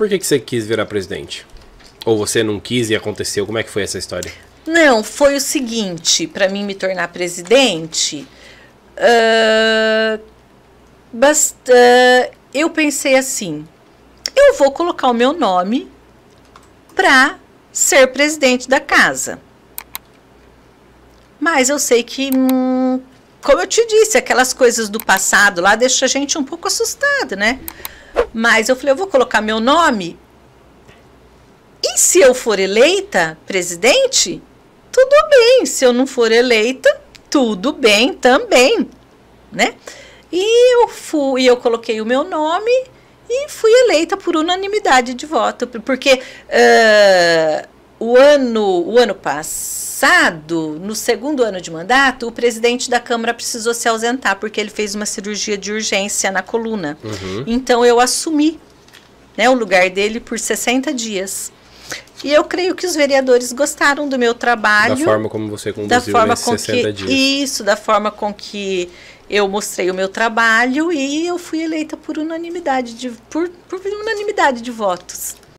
Por que, que você quis virar presidente? Ou você não quis e aconteceu? Como é que foi essa história? Não, foi o seguinte: para mim me tornar presidente, uh, bast, uh, eu pensei assim: eu vou colocar o meu nome para ser presidente da casa. Mas eu sei que, hum, como eu te disse, aquelas coisas do passado lá deixam a gente um pouco assustada, né? Mas eu falei, eu vou colocar meu nome. E se eu for eleita presidente, tudo bem. Se eu não for eleita, tudo bem também, né? E eu fui, eu coloquei o meu nome e fui eleita por unanimidade de voto, porque uh, o ano, o ano passado, no segundo ano de mandato, o presidente da Câmara precisou se ausentar porque ele fez uma cirurgia de urgência na coluna. Uhum. Então eu assumi né, o lugar dele por 60 dias. E eu creio que os vereadores gostaram do meu trabalho. Da forma como você conduziu da forma com 60 que, dias. Isso, da forma com que eu mostrei o meu trabalho e eu fui eleita por unanimidade de, por, por unanimidade de votos.